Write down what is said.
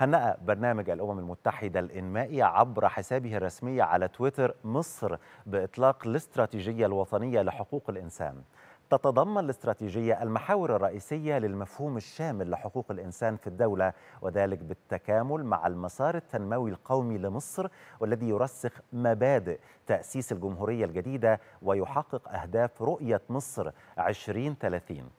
هنأ برنامج الأمم المتحدة الإنمائي عبر حسابه الرسمي على تويتر مصر بإطلاق الاستراتيجية الوطنية لحقوق الإنسان تتضمن الاستراتيجية المحاور الرئيسية للمفهوم الشامل لحقوق الإنسان في الدولة وذلك بالتكامل مع المسار التنموي القومي لمصر والذي يرسخ مبادئ تأسيس الجمهورية الجديدة ويحقق أهداف رؤية مصر 2030